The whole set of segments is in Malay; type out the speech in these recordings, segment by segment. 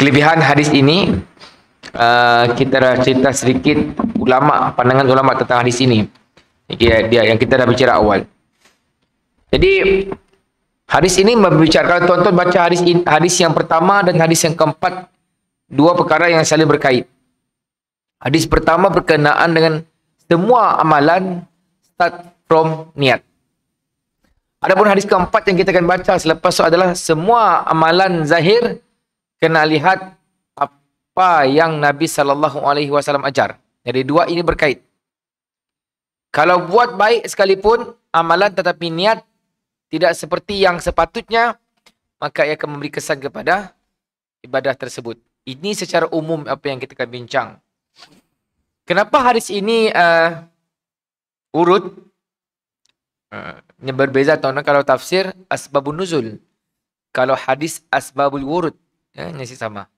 kelebihan hadis ini uh, kita dah cerita sedikit ulama pandangan ulama tentang hadis ini dia, dia yang kita dah bicara awal jadi hadis ini membicarakan tuan-tuan baca hadis in, hadis yang pertama dan hadis yang keempat dua perkara yang saling berkait hadis pertama berkenaan dengan semua amalan start from niat Adapun hadis keempat yang kita akan baca selepas itu adalah semua amalan zahir kena lihat apa yang Nabi sallallahu alaihi wasallam ajar. Jadi dua ini berkait. Kalau buat baik sekalipun amalan tetapi niat tidak seperti yang sepatutnya maka ia akan memberi kesan kepada ibadah tersebut. Ini secara umum apa yang kita akan bincang. Kenapa hadis ini uh, urut? Ini eh, berbeza tuan kalau tafsir asbabun nuzul. Kalau hadis asbabul wurud. Ya, eh, nasi sama.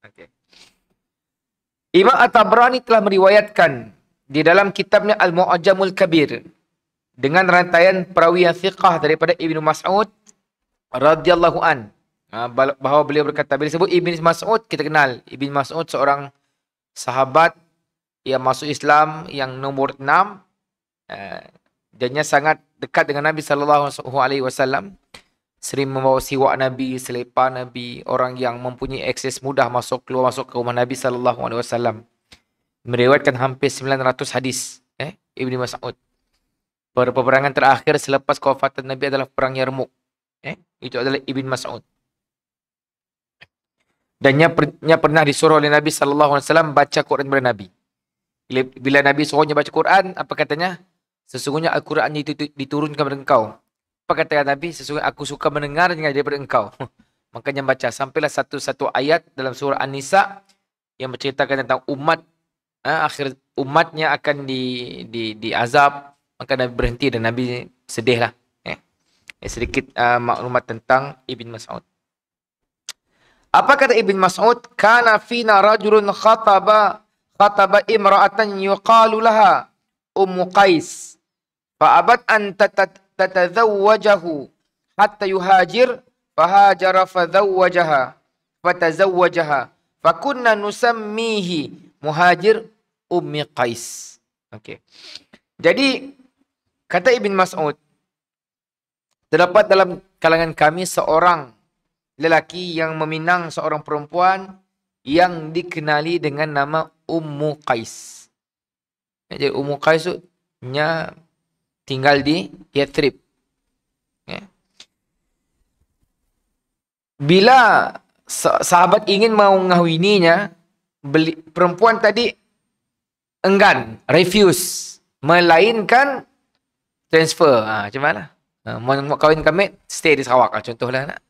Okay. Imam At-Tabrani telah meriwayatkan di dalam kitabnya Al-Mu'ajamul Kabir dengan rantaian perawi yang siqah daripada Ibnu Mas'ud radhiyallahu an ha, bahawa beliau berkata bila sebut Ibnu Mas'ud kita kenal Ibnu Mas'ud seorang sahabat yang masuk Islam yang nomor enam eh, dannya sangat dekat dengan Nabi saw sering membawa siwak Nabi, selepa Nabi, orang yang mempunyai akses mudah masuk keluar masuk ke rumah Nabi sallallahu alaihi wasallam. Meriwayatkan hampir 900 hadis, eh Ibnu Mas'ud. Pada peperangan terakhir selepas kewafatan Nabi adalah perang Yarmuk. Eh itu adalah Ibnu Mas'ud. Dan ia, per, pernah disuruh oleh Nabi sallallahu alaihi wasallam baca Quran kepada Nabi. Bila Nabi suruhnya baca Quran, apa katanya? Sesungguhnya Al-Quran itu diturunkan kepada engkau. Apa kata Nabi? Sesungguhnya aku suka mendengar mendengarnya daripada engkau. Makanya baca. Sampailah satu-satu ayat dalam surah An-Nisa yang menceritakan tentang umat. Eh, akhir umatnya akan di, di, di azab. Maka Nabi berhenti dan Nabi sedihlah. Eh, sedikit uh, maklumat tentang Ibn Mas'ud. Apa kata Ibn Mas'ud? Kana fina rajulun khataba khataba imra'atan yuqalu laha Ummu Qais. Fa'abat an tatat tatazawwajahu hatta yuhajir fahajara fazawwajaha fatazawwajaha fakunna nusammihi muhajir ummi qais okey jadi kata ibn mas'ud terdapat dalam kalangan kami seorang lelaki yang meminang seorang perempuan yang dikenali dengan nama Ummu Qais. Jadi Ummu Qais tu tinggal di Yathrib. Ya. Bila sahabat ingin mengahwininya, beli, perempuan tadi enggan, refuse, melainkan transfer. Ha, macam mana? Ha, mau nak kahwin kami, stay di Sarawak. Ha, contohlah nak.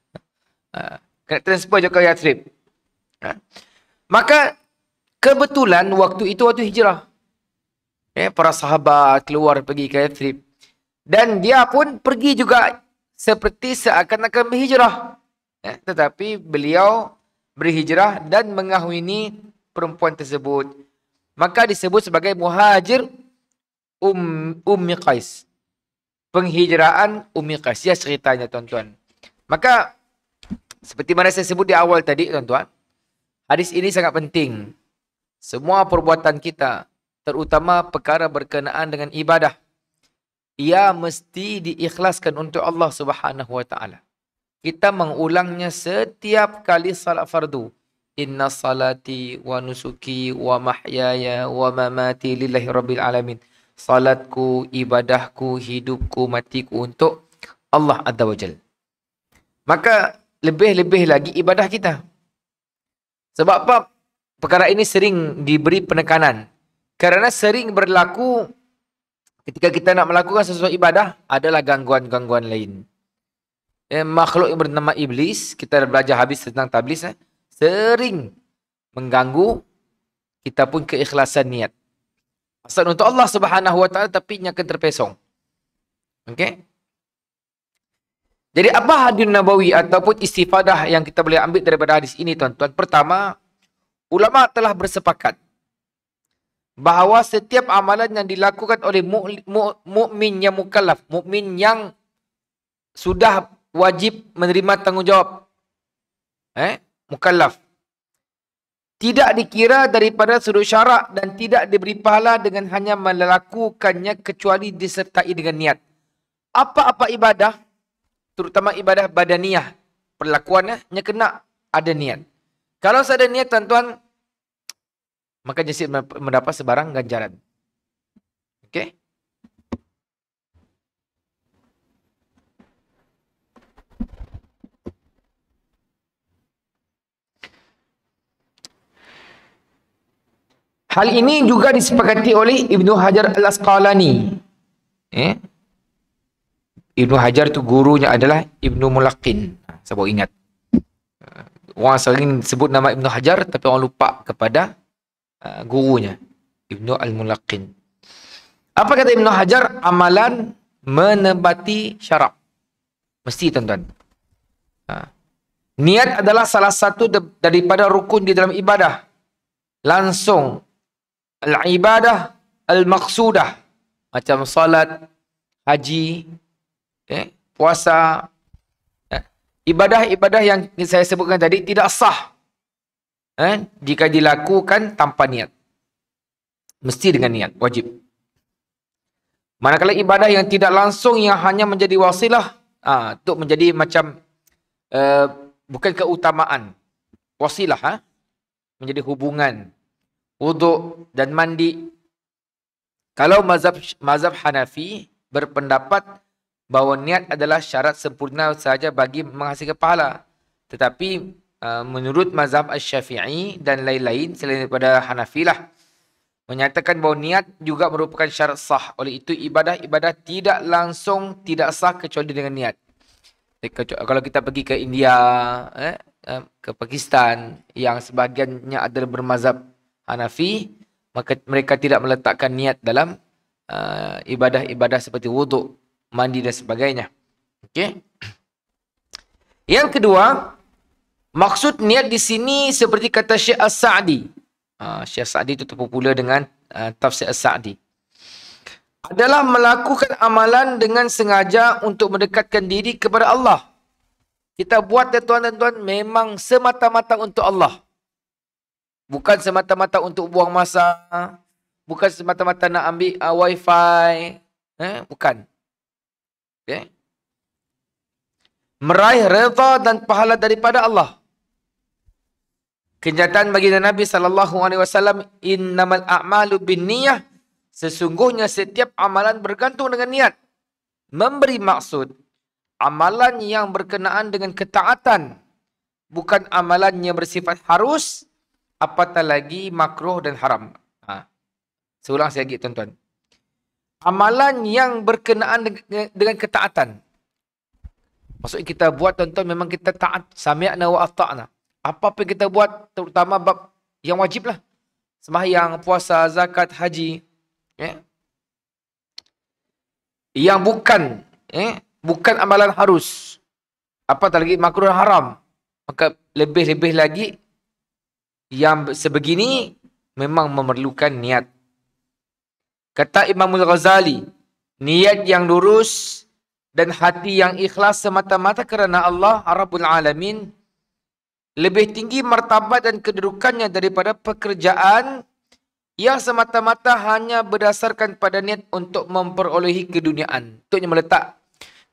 Ha, kena transfer je ke Yathrib. Ha. Maka kebetulan waktu itu waktu hijrah eh, para sahabat keluar pergi ke Yathrib. Dan dia pun pergi juga seperti seakan-akan berhijrah. Eh, tetapi beliau berhijrah dan mengahwini perempuan tersebut. Maka disebut sebagai muhajir um, Ummi Qais. Penghijraan Ummi Qais. Ya ceritanya tuan-tuan. Maka seperti mana saya sebut di awal tadi tuan-tuan. Hadis ini sangat penting. Semua perbuatan kita, terutama perkara berkenaan dengan ibadah ia mesti diikhlaskan untuk Allah Subhanahu wa taala kita mengulangnya setiap kali salat fardu inna salati wa nusuki wa mahyaya wa mamati lillahi rabbil alamin salatku ibadahku hidupku matiku untuk Allah azza wajal maka lebih-lebih lagi ibadah kita sebab apa perkara ini sering diberi penekanan Karena sering berlaku ketika kita nak melakukan sesuatu ibadah adalah gangguan-gangguan lain. Eh, makhluk yang bernama iblis, kita dah belajar habis tentang tablis, eh, sering mengganggu kita pun keikhlasan niat. Asal untuk Allah Subhanahu Wa Taala tapi nya akan terpesong. Okey? Jadi apa hadis Nabawi ataupun istifadah yang kita boleh ambil daripada hadis ini tuan-tuan? Pertama, ulama telah bersepakat bahawa setiap amalan yang dilakukan oleh mukmin yang mukallaf, mukmin yang sudah wajib menerima tanggungjawab. Eh, mukallaf. Tidak dikira daripada sudut syarak dan tidak diberi pahala dengan hanya melakukannya kecuali disertai dengan niat. Apa-apa ibadah, terutama ibadah badaniah, perlakuannya, kena ada niat. Kalau saya ada niat, tuan-tuan, maka jasid mendapat sebarang ganjaran. Okey? Hal ini juga disepakati oleh Ibnu Hajar Al-Asqalani. Eh? Ibnu Hajar tu gurunya adalah Ibnu Mulaqin. Sebab ingat. Eh, orang sering sebut nama Ibnu Hajar tapi orang lupa kepada Ah, gurunya Ibnu Al-Mulaqqin. Apa kata Ibnu Hajar amalan menebati syarak? Mesti tuan-tuan. Ha. Niat adalah salah satu daripada rukun di dalam ibadah. Langsung al-ibadah al-maqsudah macam salat, haji, eh, puasa, eh, ibadah-ibadah yang saya sebutkan tadi tidak sah eh, jika dilakukan tanpa niat. Mesti dengan niat, wajib. Manakala ibadah yang tidak langsung yang hanya menjadi wasilah ah, untuk menjadi macam uh, bukan keutamaan. Wasilah ha? menjadi hubungan wuduk dan mandi. Kalau mazhab, mazhab Hanafi berpendapat bahawa niat adalah syarat sempurna sahaja bagi menghasilkan pahala. Tetapi Ah, menurut mazhab Asy-Syafi'i dan lain-lain selain daripada Hanafilah menyatakan bahawa niat juga merupakan syarat sah oleh itu ibadah-ibadah tidak langsung tidak sah kecuali dengan niat. Eh, kalau kita pergi ke India eh, eh ke Pakistan yang sebahagiannya adalah bermazhab Hanafi maka mereka tidak meletakkan niat dalam uh, ibadah-ibadah seperti wuduk, mandi dan sebagainya. Okey. Yang kedua, Maksud niat di sini seperti kata Syekh As-Sa'di. Uh, Syekh As-Sa'di itu terpopular dengan uh, Tafsir As-Sa'di. Adalah melakukan amalan dengan sengaja untuk mendekatkan diri kepada Allah. Kita buat ya tuan dan tuan memang semata-mata untuk Allah. Bukan semata-mata untuk buang masa. Bukan semata-mata nak ambil uh, wifi. Eh, bukan. Okay. Meraih reza dan pahala daripada Allah. Kenyataan bagi Nabi sallallahu alaihi wasallam innamal a'malu binniyah sesungguhnya setiap amalan bergantung dengan niat. Memberi maksud amalan yang berkenaan dengan ketaatan bukan amalan yang bersifat harus apatah lagi makruh dan haram. Ha. Seulang saya lagi tuan-tuan. Amalan yang berkenaan dengan ketaatan. Maksudnya kita buat tuan-tuan memang kita taat. Sami'na wa ata'na apa pun kita buat terutama bab yang wajib lah. Semahyang, puasa, zakat, haji. Eh? Yang bukan. Eh? Bukan amalan harus. Apa tak lagi makruh haram. Maka lebih-lebih lagi. Yang sebegini memang memerlukan niat. Kata Imamul Ghazali. Niat yang lurus dan hati yang ikhlas semata-mata kerana Allah Arabul Alamin lebih tinggi martabat dan kedudukannya daripada pekerjaan yang semata-mata hanya berdasarkan pada niat untuk memperolehi keduniaan. Untuknya meletak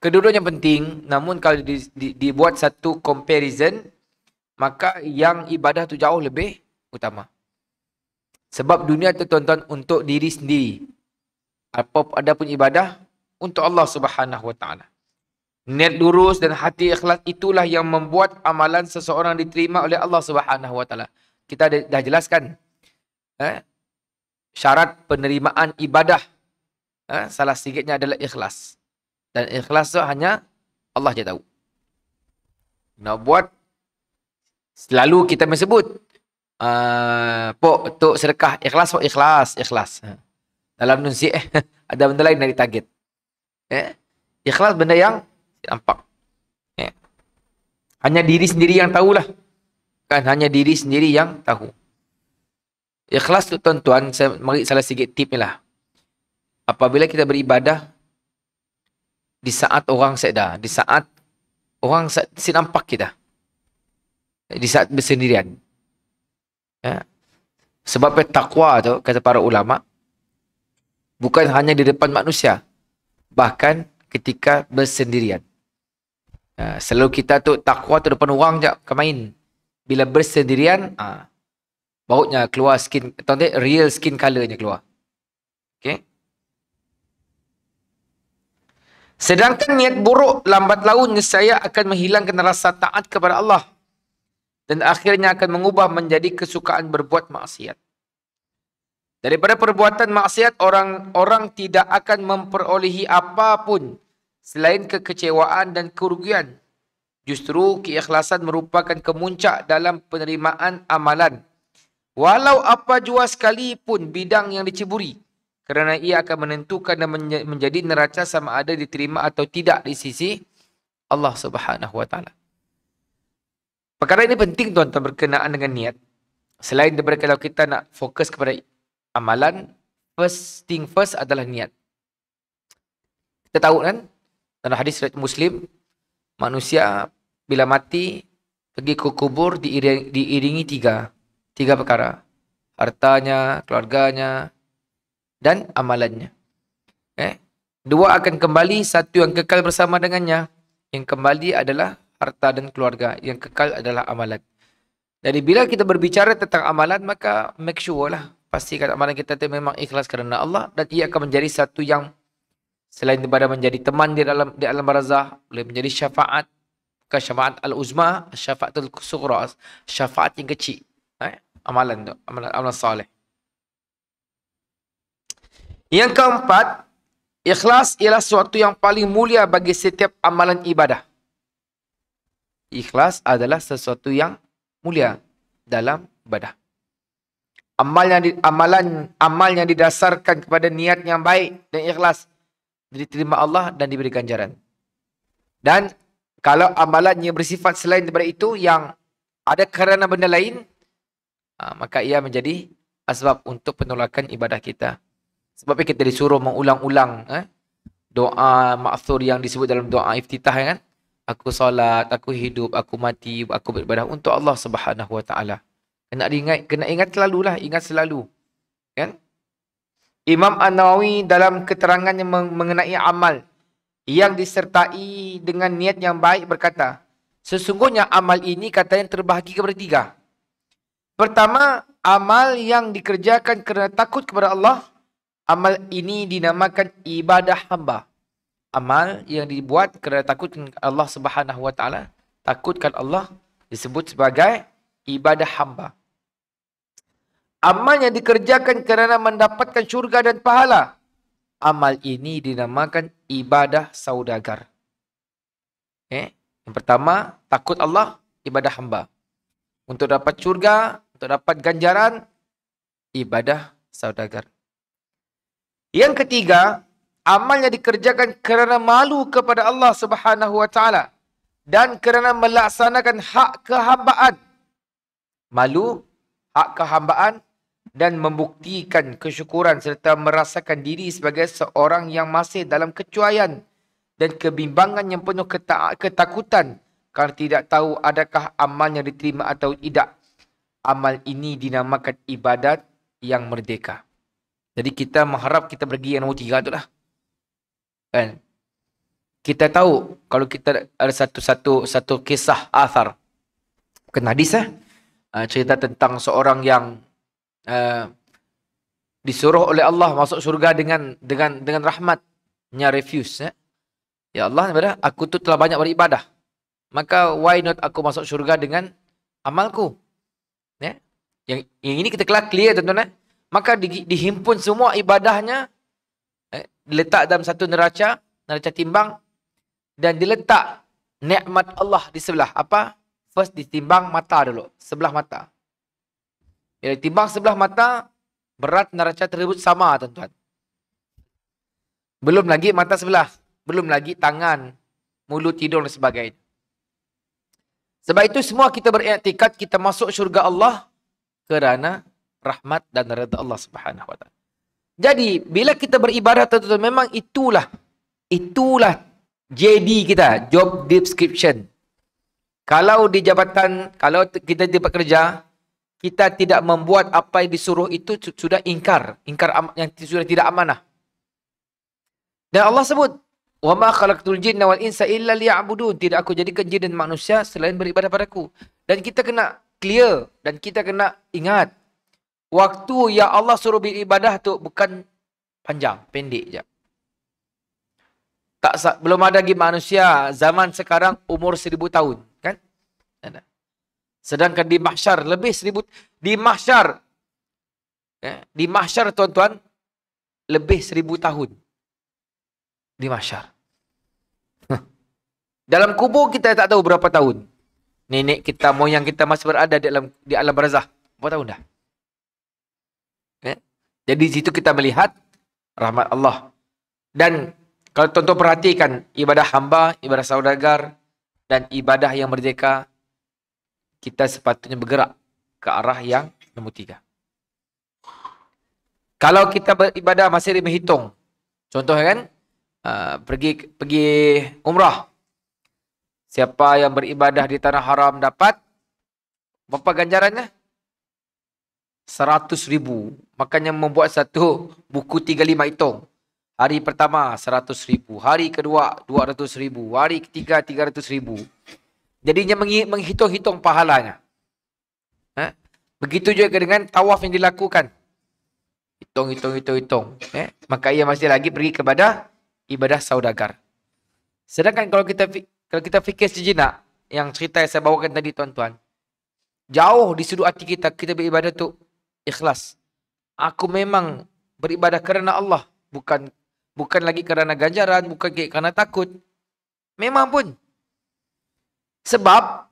kedudukannya penting, namun kalau di, di, dibuat satu comparison, maka yang ibadah itu jauh lebih utama. Sebab dunia itu tuan-tuan untuk diri sendiri. Apa ada pun ibadah untuk Allah Subhanahu Wa Taala. Niat lurus dan hati ikhlas itulah yang membuat amalan seseorang diterima oleh Allah Subhanahu wa taala. Kita dah jelaskan eh, syarat penerimaan ibadah eh, salah sedikitnya adalah ikhlas. Dan ikhlas itu hanya Allah je tahu. Nak buat selalu kita menyebut uh, pok untuk sedekah ikhlas pok ikhlas ikhlas ha. dalam nunsi eh, ada benda lain dari target eh, ikhlas benda yang nampak. Ya. Hanya diri sendiri yang tahulah. Kan hanya diri sendiri yang tahu. Ikhlas tu tuan-tuan, saya mari salah sikit tip ni lah. Apabila kita beribadah, di saat orang sedar, di saat orang sedar, nampak kita. Di saat bersendirian. Ya. Sebab takwa tu, kata para ulama, bukan hanya di depan manusia, bahkan ketika bersendirian. Ah, selalu kita tu takwa tu depan orang je ke main. Bila bersendirian, uh, bautnya keluar skin, tahu real skin colournya keluar. Okay. Sedangkan niat buruk lambat laun saya akan menghilangkan rasa taat kepada Allah dan akhirnya akan mengubah menjadi kesukaan berbuat maksiat. Daripada perbuatan maksiat orang orang tidak akan memperolehi apapun selain kekecewaan dan kerugian. Justru keikhlasan merupakan kemuncak dalam penerimaan amalan. Walau apa jua sekalipun bidang yang diceburi. Kerana ia akan menentukan dan menjadi neraca sama ada diterima atau tidak di sisi Allah Subhanahu Wa Taala. Perkara ini penting tuan-tuan berkenaan dengan niat. Selain daripada kalau kita nak fokus kepada amalan, first thing first adalah niat. Kita tahu kan, dalam hadis riwayat Muslim, manusia bila mati pergi ke kubur diiringi, diiringi tiga tiga perkara hartanya keluarganya dan amalannya eh dua akan kembali satu yang kekal bersama dengannya yang kembali adalah harta dan keluarga yang kekal adalah amalan jadi bila kita berbicara tentang amalan maka make sure lah pastikan amalan kita itu memang ikhlas kerana Allah dan ia akan menjadi satu yang selain daripada menjadi teman di dalam di alam barzah boleh menjadi syafaat ke syafaat al uzma syafaat al sughra syafaat yang kecil eh? amalan tu amalan amalan soleh yang keempat ikhlas ialah sesuatu yang paling mulia bagi setiap amalan ibadah ikhlas adalah sesuatu yang mulia dalam ibadah amalnya di, amalan amal yang didasarkan kepada niat yang baik dan ikhlas diterima Allah dan diberi ganjaran. Dan kalau amalannya bersifat selain daripada itu yang ada kerana benda lain, ah, maka ia menjadi asbab untuk penolakan ibadah kita. Sebab kita disuruh mengulang-ulang eh, doa maksur yang disebut dalam doa iftitah kan. Aku salat, aku hidup, aku mati, aku beribadah untuk Allah Subhanahu Wa Taala. Kena ingat, kena ingat selalulah, ingat selalu. Kan? Imam An-Nawawi dalam keterangan yang mengenai amal yang disertai dengan niat yang baik berkata, sesungguhnya amal ini kata yang terbahagi kepada tiga. Pertama, amal yang dikerjakan kerana takut kepada Allah, amal ini dinamakan ibadah hamba. Amal yang dibuat kerana takut Allah Subhanahu wa taala, takutkan Allah disebut sebagai ibadah hamba. Amal yang dikerjakan kerana mendapatkan syurga dan pahala. Amal ini dinamakan ibadah saudagar. Eh? Yang pertama, takut Allah, ibadah hamba. Untuk dapat syurga, untuk dapat ganjaran, ibadah saudagar. Yang ketiga, amal yang dikerjakan kerana malu kepada Allah Subhanahu wa taala dan kerana melaksanakan hak kehambaan. Malu hak kehambaan dan membuktikan kesyukuran serta merasakan diri sebagai seorang yang masih dalam kecuaian dan kebimbangan yang penuh ketakutan kerana tidak tahu adakah amal yang diterima atau tidak. Amal ini dinamakan ibadat yang merdeka. Jadi kita mengharap kita pergi yang nombor tiga tu lah. Kan? Kita tahu kalau kita ada satu-satu satu kisah asar Bukan hadis eh? Ah, cerita tentang seorang yang Eh, disuruh oleh Allah masuk syurga dengan dengan dengan rahmatnya refuse ya. Ya Allah, aku tu telah banyak beribadah. Maka why not aku masuk syurga dengan amalku? Ya. Yang, yang ini kita kelak clear tuan-tuan ya. Maka di, dihimpun semua ibadahnya eh, diletak dalam satu neraca, neraca timbang dan diletak nikmat Allah di sebelah apa? First ditimbang mata dulu, sebelah mata. Bila timbang sebelah mata, berat neraca tersebut sama tuan-tuan. Belum lagi mata sebelah. Belum lagi tangan, mulut, tidur dan sebagainya. Sebab itu semua kita beriktikat kita masuk syurga Allah kerana rahmat dan redha Allah Subhanahu Jadi bila kita beribadah tuan-tuan memang itulah itulah JD kita, job description. Kalau di jabatan, kalau kita di kerja kita tidak membuat apa yang disuruh itu sudah ingkar ingkar yang sudah tidak amanah dan Allah sebut wa ma khalaqtul jinna wal insa illa liya'budun tidak aku jadikan jin dan manusia selain beribadah padaku dan kita kena clear dan kita kena ingat waktu ya Allah suruh beribadah tu bukan panjang pendek je tak belum ada lagi manusia zaman sekarang umur seribu tahun kan tak Sedangkan di mahsyar lebih seribu di mahsyar ya, di mahsyar tuan-tuan lebih seribu tahun di mahsyar. dalam kubur kita tak tahu berapa tahun. Nenek kita, moyang kita masih berada di alam, di alam barzah. Berapa tahun dah? Ya? Jadi di situ kita melihat rahmat Allah. Dan kalau tuan-tuan perhatikan ibadah hamba, ibadah saudagar dan ibadah yang merdeka kita sepatutnya bergerak ke arah yang nombor tiga. Kalau kita beribadah masih ada menghitung. Contoh kan, uh, pergi pergi umrah. Siapa yang beribadah di tanah haram dapat berapa ganjarannya? Seratus ribu. Makanya membuat satu buku tiga lima hitung. Hari pertama seratus ribu. Hari kedua dua ratus ribu. Hari ketiga tiga ratus ribu. Jadinya menghitung-hitung pahalanya. Ha? Begitu juga dengan tawaf yang dilakukan. Hitung, hitung, hitung, hitung. Eh? Maka ia masih lagi pergi kepada ibadah saudagar. Sedangkan kalau kita kalau kita fikir sejenak, yang cerita yang saya bawakan tadi tuan-tuan, jauh di sudut hati kita, kita beribadah tu ikhlas. Aku memang beribadah kerana Allah. Bukan bukan lagi kerana ganjaran, bukan kerana takut. Memang pun sebab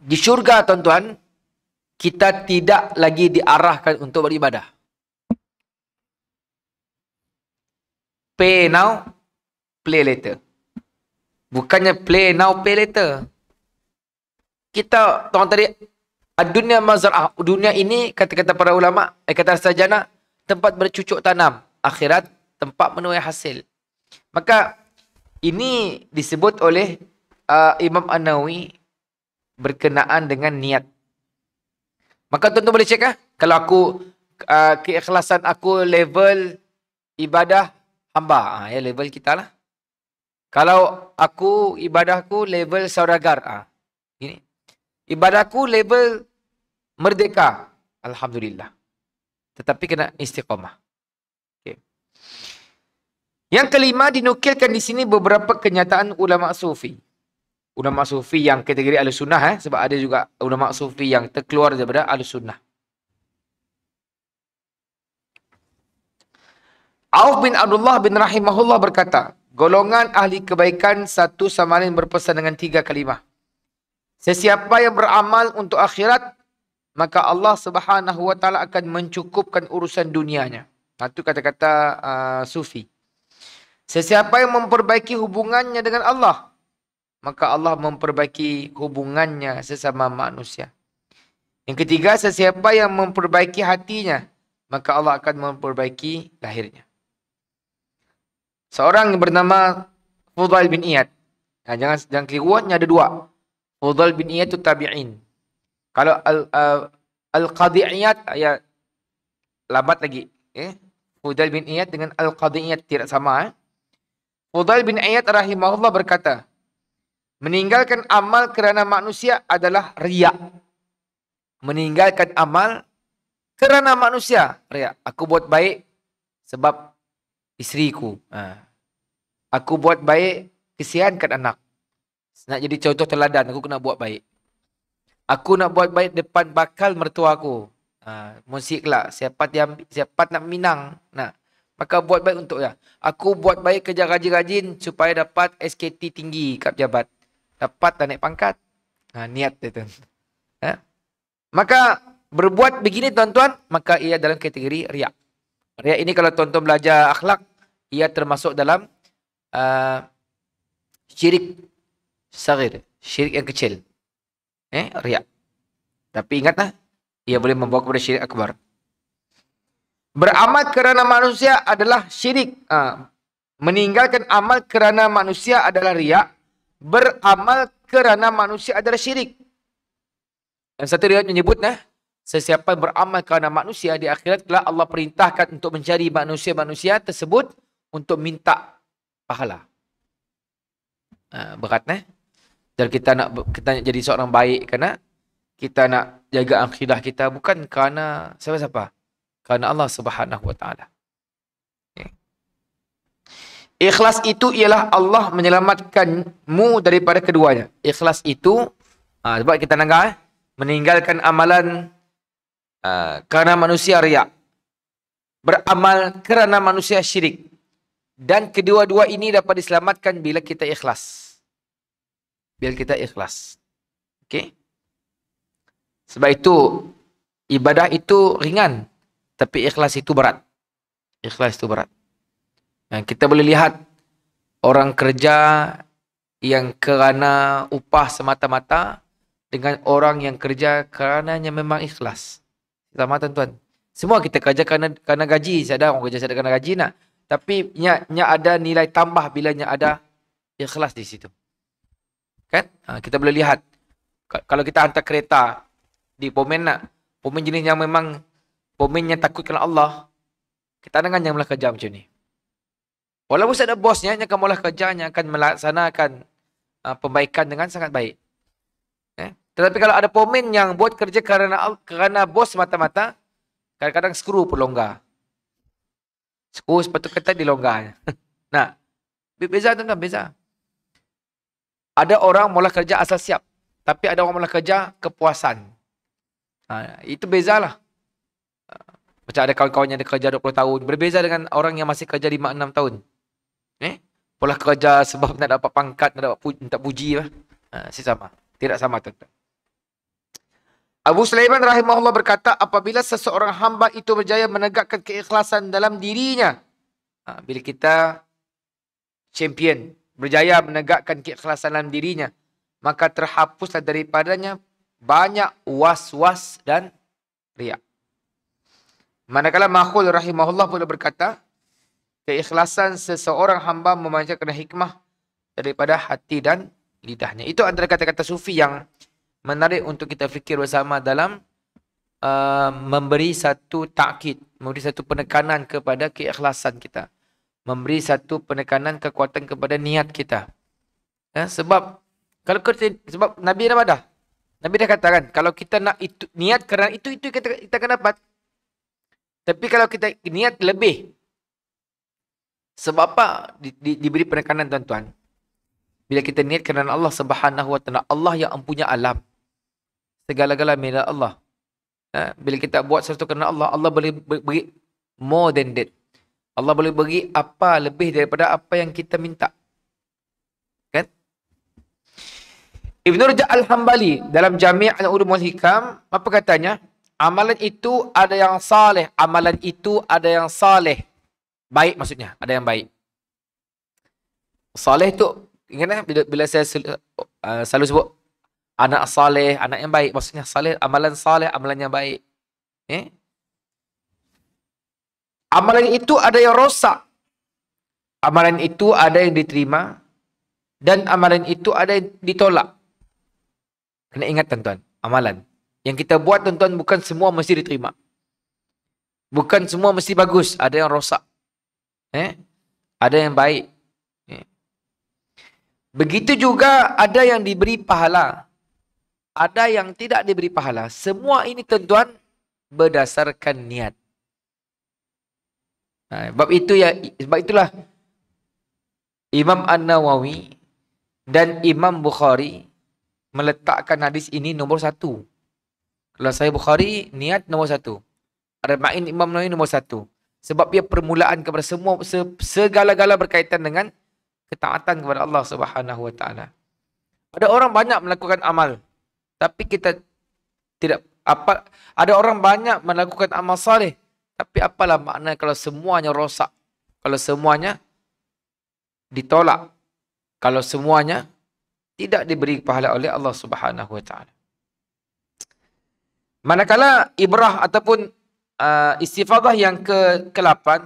di syurga tuan-tuan kita tidak lagi diarahkan untuk beribadah. Pay now, play later. Bukannya play now, pay later. Kita, tuan tadi, ah, dunia mazra'ah, dunia ini, kata-kata para ulama, eh, kata sajana, tempat bercucuk tanam. Akhirat, tempat menuai hasil. Maka, ini disebut oleh uh, Imam An-Nawi berkenaan dengan niat. Maka tuan-tuan boleh cek ah kalau aku uh, keikhlasan aku level ibadah hamba. Ha, ya level kita lah. Kalau aku ibadahku level saudagar ah. Ha, ini. Ibadahku level merdeka. Alhamdulillah. Tetapi kena istiqamah. Okay. Yang kelima dinukilkan di sini beberapa kenyataan ulama sufi ulama sufi yang kategori ahli sunnah eh sebab ada juga ulama sufi yang terkeluar daripada ahli sunnah Auf bin Abdullah bin Rahimahullah berkata golongan ahli kebaikan satu sama lain berpesan dengan tiga kalimah sesiapa yang beramal untuk akhirat maka Allah Subhanahu wa taala akan mencukupkan urusan dunianya satu ha, kata-kata uh, sufi Sesiapa yang memperbaiki hubungannya dengan Allah, maka Allah memperbaiki hubungannya sesama manusia. Yang ketiga, sesiapa yang memperbaiki hatinya, maka Allah akan memperbaiki lahirnya. Seorang yang bernama Fudail bin Iyad. Nah, jangan, jangan keliru, ada dua. Fudail bin Iyad itu tabi'in. Kalau al, uh, Al-Qadi'iyad, ah, ya, lambat lagi. Eh? Fudail bin Iyad dengan Al-Qadi'iyad tidak sama. Eh? Fudail bin Iyad rahimahullah berkata, Meninggalkan amal kerana manusia adalah riak. Meninggalkan amal kerana manusia. Riak. Aku buat baik sebab isteriku. Ha. Aku buat baik kesiankan anak. Nak jadi contoh teladan, aku kena buat baik. Aku nak buat baik depan bakal mertua aku. Ha. Musiklah. Siapa, yang, siapa nak minang, nak. Maka buat baik untuk dia. Aku buat baik kerja rajin-rajin supaya dapat SKT tinggi kat jabat. Tepat dan naik pangkat. Ha, niat dia tu. Ha? Maka berbuat begini tuan-tuan, maka ia dalam kategori riak. Riak ini kalau tuan-tuan belajar akhlak, ia termasuk dalam uh, syirik sahir, syirik yang kecil. Eh, riak. Tapi ingatlah, ia boleh membawa kepada syirik akbar. Beramal kerana manusia adalah syirik. Ha, meninggalkan amal kerana manusia adalah riak beramal kerana manusia adalah syirik. Dan satu riwayat menyebut, nah, sesiapa beramal kerana manusia di akhirat, telah Allah perintahkan untuk mencari manusia-manusia tersebut untuk minta pahala. Ha, berat, nah. Dan kita nak kita nak jadi seorang baik kerana kita nak jaga akhidah kita bukan kerana siapa-siapa. Kerana Allah Subhanahu Wa Ikhlas itu ialah Allah menyelamatkanmu daripada keduanya. Ikhlas itu, ha, sebab kita nanggar, eh, meninggalkan amalan ha, kerana manusia riak. Beramal kerana manusia syirik. Dan kedua-dua ini dapat diselamatkan bila kita ikhlas. Bila kita ikhlas. Okey. Sebab itu, ibadah itu ringan. Tapi ikhlas itu berat. Ikhlas itu berat. Dan kita boleh lihat orang kerja yang kerana upah semata-mata dengan orang yang kerja kerana yang memang ikhlas. Sama tuan-tuan. Semua kita kerja kerana kerana gaji. Saya ada orang kerja saya ada kerana gaji nak. Tapi nya ada nilai tambah bila nya ada ikhlas di situ. Kan? Ha, kita boleh lihat kalau kita hantar kereta di pomen nak pomen jenis yang memang pomen yang takutkan Allah kita dengan yang melah kerja macam ni Walaupun saya ada bosnya yang akan mulai kerjanya akan melaksanakan uh, pembaikan dengan sangat baik. Eh? Tetapi kalau ada pemain yang buat kerja kerana kerana bos mata-mata, kadang-kadang skru pun longgar. Skru sepatu ketat dilonggarnya. nah, beza tu, tuan beza. Ada orang mula kerja asal siap. Tapi ada orang mula kerja kepuasan. Ha, itu bezalah. Macam ada kawan-kawan yang ada kerja 20 tahun. Berbeza dengan orang yang masih kerja 5-6 tahun. Eh? Pola kerja sebab tak dapat pangkat, tak dapat puji, tak puji lah. Ha, si sama. Tidak sama tuan-tuan. Abu Sulaiman rahimahullah berkata, apabila seseorang hamba itu berjaya menegakkan keikhlasan dalam dirinya. Ha, bila kita champion, berjaya menegakkan keikhlasan dalam dirinya. Maka terhapuslah daripadanya banyak was-was dan riak. Manakala Mahul rahimahullah pula berkata, keikhlasan seseorang hamba kena hikmah daripada hati dan lidahnya. Itu antara kata-kata sufi yang menarik untuk kita fikir bersama dalam uh, memberi satu takkid, memberi satu penekanan kepada keikhlasan kita. Memberi satu penekanan kekuatan kepada niat kita. Ya, sebab kalau kita, sebab Nabi dah pada. Nabi dah katakan kalau kita nak itu niat kerana itu itu kita, kita akan dapat. Tapi kalau kita niat lebih sebab apa di, di, diberi penekanan tuan-tuan? Bila kita niat kerana Allah subhanahu wa ta'ala. Allah yang empunya alam. segala galanya milik Allah. Ha? Bila kita buat sesuatu kerana Allah, Allah boleh beri more than that. Allah boleh beri apa lebih daripada apa yang kita minta. Kan? Ibn Raja Al-Hambali dalam Jami' Al-Urumul Hikam, apa katanya? Amalan itu ada yang saleh. Amalan itu ada yang saleh baik maksudnya ada yang baik soleh tu ingat eh bila, bila saya sel, uh, selalu sebut anak soleh anak yang baik maksudnya soleh amalan soleh amalan yang baik eh amalan itu ada yang rosak amalan itu ada yang diterima dan amalan itu ada yang ditolak kena ingat tuan-tuan amalan yang kita buat tuan-tuan bukan semua mesti diterima bukan semua mesti bagus ada yang rosak Eh? Ada yang baik. Eh? Begitu juga ada yang diberi pahala. Ada yang tidak diberi pahala. Semua ini tentuan berdasarkan niat. Nah, ha, sebab itu ya sebab itulah Imam An-Nawawi dan Imam Bukhari meletakkan hadis ini nombor satu. Kalau saya Bukhari, niat nombor satu. Arba'in Imam Nawawi nombor satu sebab ia permulaan kepada semua segala-gala berkaitan dengan ketaatan kepada Allah Subhanahu wa taala. Ada orang banyak melakukan amal tapi kita tidak apa ada orang banyak melakukan amal soleh tapi apalah makna kalau semuanya rosak? Kalau semuanya ditolak? Kalau semuanya tidak diberi pahala oleh Allah Subhanahu wa taala. Manakala ibrah ataupun uh, istifadah yang ke-8 ke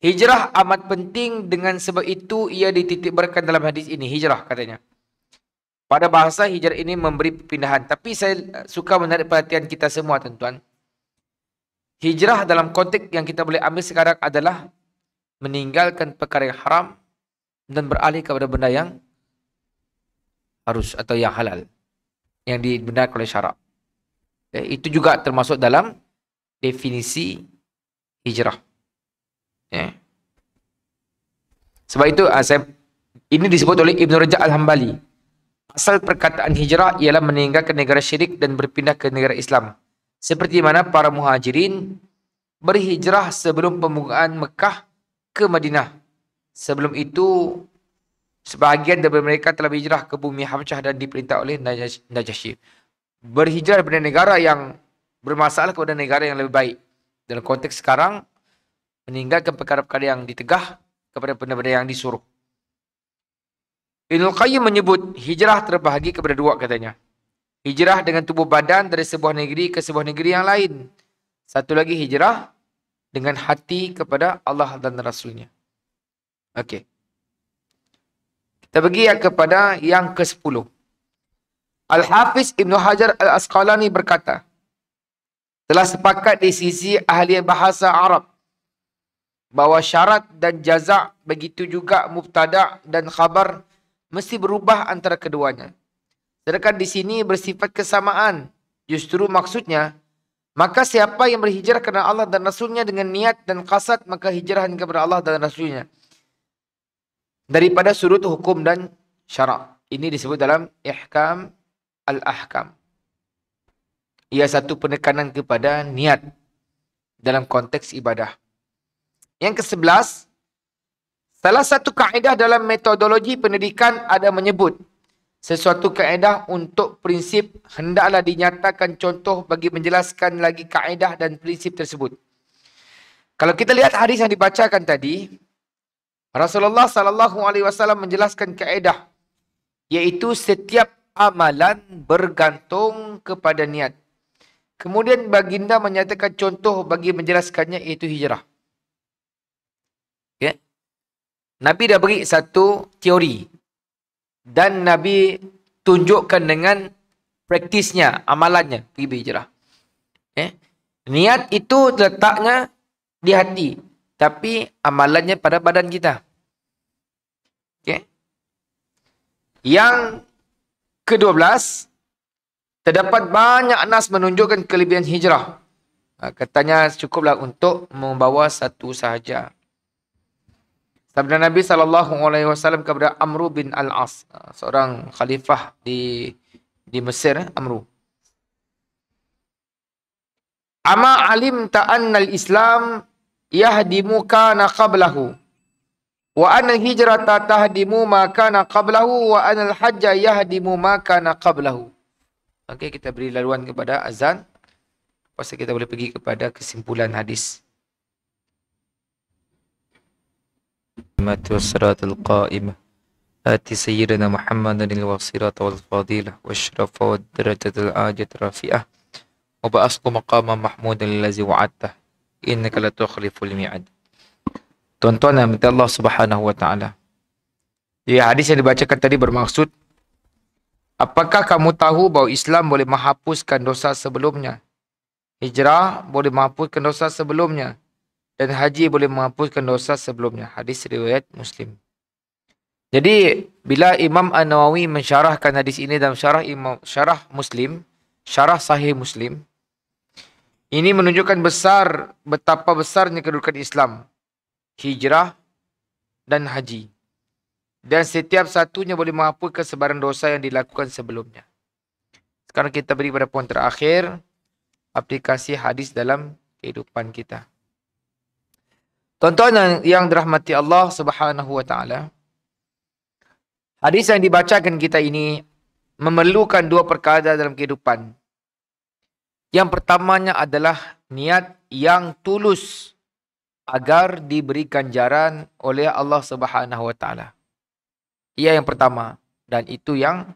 hijrah amat penting dengan sebab itu ia dititik beratkan dalam hadis ini hijrah katanya pada bahasa hijrah ini memberi perpindahan tapi saya eh, suka menarik perhatian kita semua tuan-tuan hijrah dalam konteks yang kita boleh ambil sekarang adalah meninggalkan perkara yang haram dan beralih kepada benda yang harus atau yang halal yang dibenarkan oleh syarak. Eh, itu juga termasuk dalam definisi hijrah. Ya. Sebab itu uh, saya ini disebut oleh Ibn Rajab Al-Hambali. Asal perkataan hijrah ialah meninggalkan negara syirik dan berpindah ke negara Islam. Seperti mana para muhajirin berhijrah sebelum pembukaan Mekah ke Madinah. Sebelum itu, sebahagian daripada mereka telah berhijrah ke bumi Habsyah dan diperintah oleh Najasyi. Berhijrah daripada negara yang bermasalah kepada negara yang lebih baik. Dalam konteks sekarang, meninggalkan perkara-perkara yang ditegah kepada benda-benda yang disuruh. Inul Qayyim menyebut hijrah terbahagi kepada dua katanya. Hijrah dengan tubuh badan dari sebuah negeri ke sebuah negeri yang lain. Satu lagi hijrah dengan hati kepada Allah dan Rasulnya. Okey. Kita pergi kepada yang ke-10. Al-Hafiz Ibn Hajar Al-Asqalani berkata, telah sepakat di sisi ahli bahasa Arab bahawa syarat dan jazak begitu juga mubtada dan khabar mesti berubah antara keduanya. Sedangkan di sini bersifat kesamaan. Justru maksudnya, maka siapa yang berhijrah kepada Allah dan Rasulnya dengan niat dan kasat, maka hijrahan kepada Allah dan Rasulnya. Daripada surut hukum dan syarak. Ini disebut dalam Ihkam Al-Ahkam ia satu penekanan kepada niat dalam konteks ibadah. Yang ke-11, salah satu kaedah dalam metodologi pendidikan ada menyebut sesuatu kaedah untuk prinsip hendaklah dinyatakan contoh bagi menjelaskan lagi kaedah dan prinsip tersebut. Kalau kita lihat hadis yang dibacakan tadi, Rasulullah sallallahu alaihi wasallam menjelaskan kaedah yaitu setiap amalan bergantung kepada niat. Kemudian baginda menyatakan contoh bagi menjelaskannya iaitu hijrah. Okay. Ya. Nabi dah beri satu teori. Dan Nabi tunjukkan dengan praktisnya, amalannya pergi berhijrah. Okay. Ya. Niat itu letaknya di hati. Tapi amalannya pada badan kita. Okay. Ya. Yang kedua belas. Terdapat banyak nas menunjukkan kelebihan hijrah. Ha, katanya cukuplah untuk membawa satu sahaja. Sabda Nabi sallallahu alaihi wasallam kepada Amru bin Al-As, ha, seorang khalifah di di Mesir, eh, Amru, Ama alim ta'anna al-Islam yahdimu kana qablahu wa anna hijrata tahdimu ma kana qablahu wa anna al-hajja yahdimu ma kana qablahu. Okey, kita beri laluan kepada azan. Lepas kita boleh pergi kepada kesimpulan hadis. Matu surat al-qa'imah. Ati sayyidina Muhammadin al-wasirat wal-fadilah. Wa syrafa wa darajat al-ajat rafi'ah. Wa ba'asku maqama mahmud al-lazi wa'attah. Inna kalatu khliful mi'ad. Tuan-tuan, Allah subhanahu wa ta'ala. Ya, hadis yang dibacakan tadi bermaksud Apakah kamu tahu bahawa Islam boleh menghapuskan dosa sebelumnya? Hijrah boleh menghapuskan dosa sebelumnya. Dan haji boleh menghapuskan dosa sebelumnya. Hadis riwayat Muslim. Jadi, bila Imam An-Nawawi mensyarahkan hadis ini dalam syarah, imam, syarah Muslim, syarah sahih Muslim, ini menunjukkan besar betapa besarnya kedudukan Islam. Hijrah dan haji. Dan setiap satunya boleh menghapuskan sebarang dosa yang dilakukan sebelumnya. Sekarang kita beri pada poin terakhir. Aplikasi hadis dalam kehidupan kita. Tuan-tuan yang, yang dirahmati Allah subhanahu wa ta'ala. Hadis yang dibacakan kita ini memerlukan dua perkara dalam kehidupan. Yang pertamanya adalah niat yang tulus agar diberi ganjaran oleh Allah Subhanahu wa taala. Ia yang pertama dan itu yang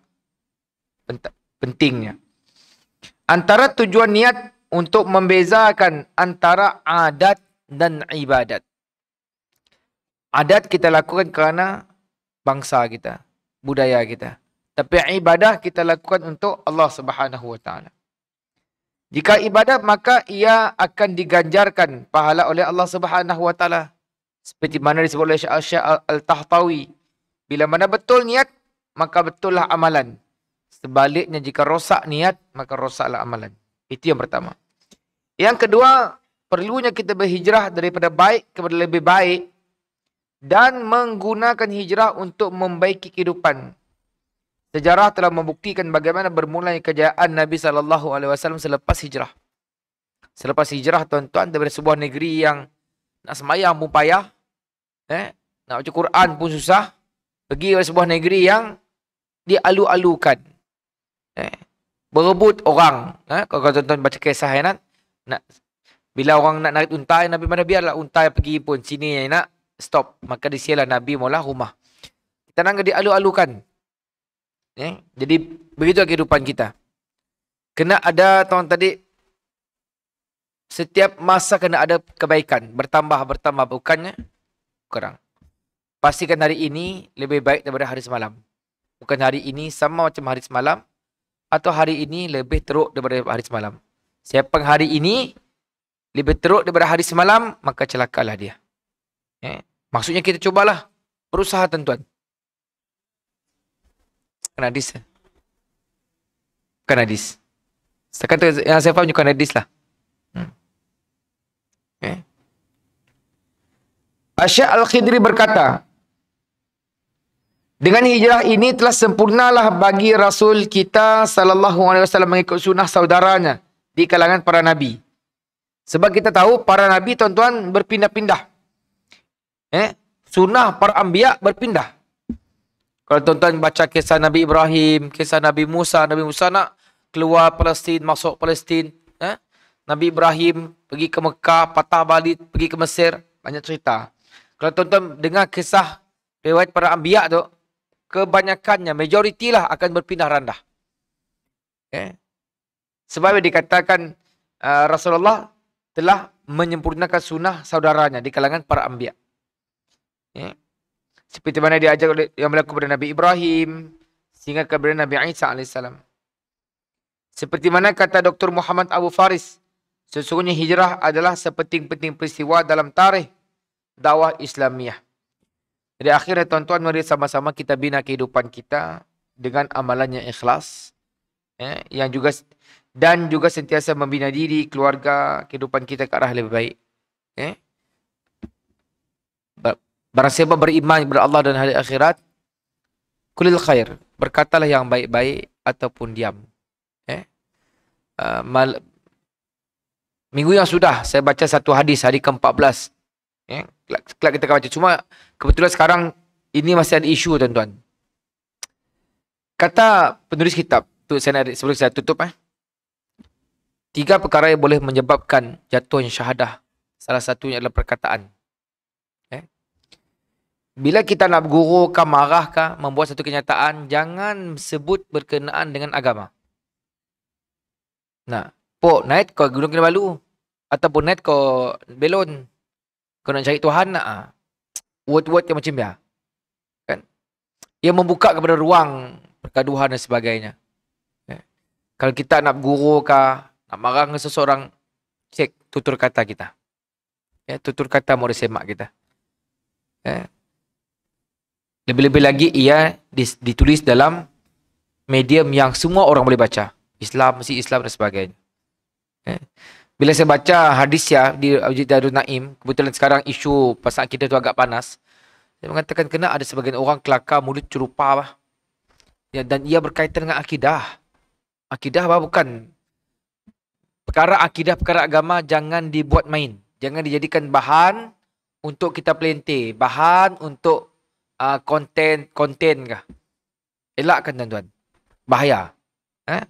pentingnya. Antara tujuan niat untuk membezakan antara adat dan ibadat. Adat kita lakukan kerana bangsa kita, budaya kita. Tapi ibadah kita lakukan untuk Allah Subhanahu Wa Taala. Jika ibadah maka ia akan diganjarkan pahala oleh Allah Subhanahu Wa Taala. Seperti mana disebut oleh Syekh Al-Tahtawi bila mana betul niat, maka betullah amalan. Sebaliknya jika rosak niat, maka rosaklah amalan. Itu yang pertama. Yang kedua, perlunya kita berhijrah daripada baik kepada lebih baik dan menggunakan hijrah untuk membaiki kehidupan. Sejarah telah membuktikan bagaimana bermula kejayaan Nabi sallallahu alaihi wasallam selepas hijrah. Selepas hijrah tuan-tuan daripada sebuah negeri yang nak semayang pun payah, eh, nak baca Quran pun susah, pergi ke sebuah negeri yang dialu-alukan. Eh, berebut orang. Eh, kalau tuan-tuan baca kisah yang nak, nak, bila orang nak narik untai, Nabi mana biarlah untai pergi pun. Sini yang nak stop. Maka di sialah Nabi mula rumah. Kita nak dialu-alukan. Eh, jadi begitu kehidupan kita. Kena ada tuan tadi setiap masa kena ada kebaikan bertambah bertambah bukannya kurang. Pastikan hari ini lebih baik daripada hari semalam. Bukan hari ini sama macam hari semalam atau hari ini lebih teruk daripada hari semalam. Siapa hari ini lebih teruk daripada hari semalam, maka celakalah dia. Eh? Maksudnya kita cubalah. Berusaha tuan-tuan. Bukan hadis. Eh? Bukan hadis. Setakat yang saya faham, bukan hadis lah. Hmm. Eh? Ya. Asya Al-Khidri berkata, dengan hijrah ini telah sempurnalah bagi Rasul kita sallallahu alaihi wasallam mengikut sunnah saudaranya di kalangan para nabi. Sebab kita tahu para nabi tuan-tuan berpindah-pindah. Eh, sunnah para anbiya berpindah. Kalau tuan-tuan baca kisah Nabi Ibrahim, kisah Nabi Musa, Nabi Musa nak keluar Palestin, masuk Palestin, eh? Nabi Ibrahim pergi ke Mekah, patah balik, pergi ke Mesir, banyak cerita. Kalau tuan-tuan dengar kisah riwayat para anbiya tu, kebanyakannya, majoriti lah akan berpindah randah. Okay. Ya. Sebab dikatakan uh, Rasulullah telah menyempurnakan sunnah saudaranya di kalangan para ambiya. Okay. Ya. Seperti mana diajak oleh yang berlaku kepada Nabi Ibrahim sehingga kepada Nabi Isa AS. Seperti mana kata Dr. Muhammad Abu Faris, sesungguhnya hijrah adalah sepenting-penting peristiwa dalam tarikh dakwah Islamiah. Jadi akhirnya tuan-tuan mari sama-sama kita bina kehidupan kita dengan amalan yang ikhlas. Eh, yang juga dan juga sentiasa membina diri, keluarga, kehidupan kita ke arah lebih baik. Eh? Ya. Barang siapa beriman kepada Allah dan hari akhirat, kulil khair. Berkatalah yang baik-baik ataupun diam. Eh? Uh, mal- Minggu yang sudah saya baca satu hadis, hari ke-14. Ya, kelak kita akan baca. Cuma kebetulan sekarang ini masih ada isu tuan-tuan. Kata penulis kitab, tu saya nak, sebelum saya tutup eh. Tiga perkara yang boleh menyebabkan jatuhnya syahadah. Salah satunya adalah perkataan. Eh? Bila kita nak guru ke marah ke membuat satu kenyataan, jangan sebut berkenaan dengan agama. Nah, po naik kau gunung kena balu ataupun naik kau belon kau nak cari Tuhan nak ah. Word-word yang macam dia. Kan? Ia membuka kepada ruang pergaduhan dan sebagainya. Ya. Kalau kita nak guru ke, nak marah dengan seseorang, cek tutur kata kita. Ya, tutur kata murid semak kita. Ya. Lebih-lebih lagi ia ditulis dalam medium yang semua orang boleh baca. Islam, mesti Islam dan sebagainya. Ya bila saya baca hadis ya di Ujid Darul Naim, kebetulan sekarang isu pasal kita tu agak panas. Dia mengatakan kena ada sebagian orang kelakar mulut curupa bah. Ya, dan ia berkaitan dengan akidah. Akidah apa bukan. Perkara akidah, perkara agama jangan dibuat main. Jangan dijadikan bahan untuk kita pelintir. Bahan untuk uh, konten, konten kah. Elakkan tuan-tuan. Bahaya. Eh?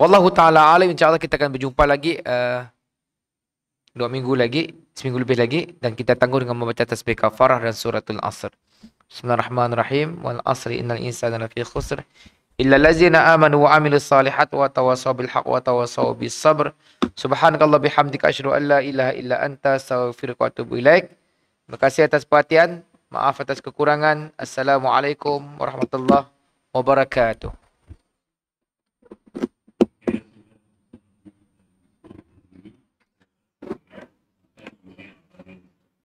Wallahu ta'ala alim. InsyaAllah kita akan berjumpa lagi. Uh, dua minggu lagi, seminggu lebih lagi dan kita tangguh dengan membaca tasbih kafarah dan suratul asr. Bismillahirrahmanirrahim. Wal asri innal insana lafi khusr. Illa lazina amanu wa amilu salihat wa tawasaw bilhaq wa tawasaw bil sabr. Subhanakallah bihamdika ashru an la ilaha illa anta sawfiru atubu ilaik. Terima kasih atas perhatian. Maaf atas kekurangan. Assalamualaikum warahmatullahi wabarakatuh.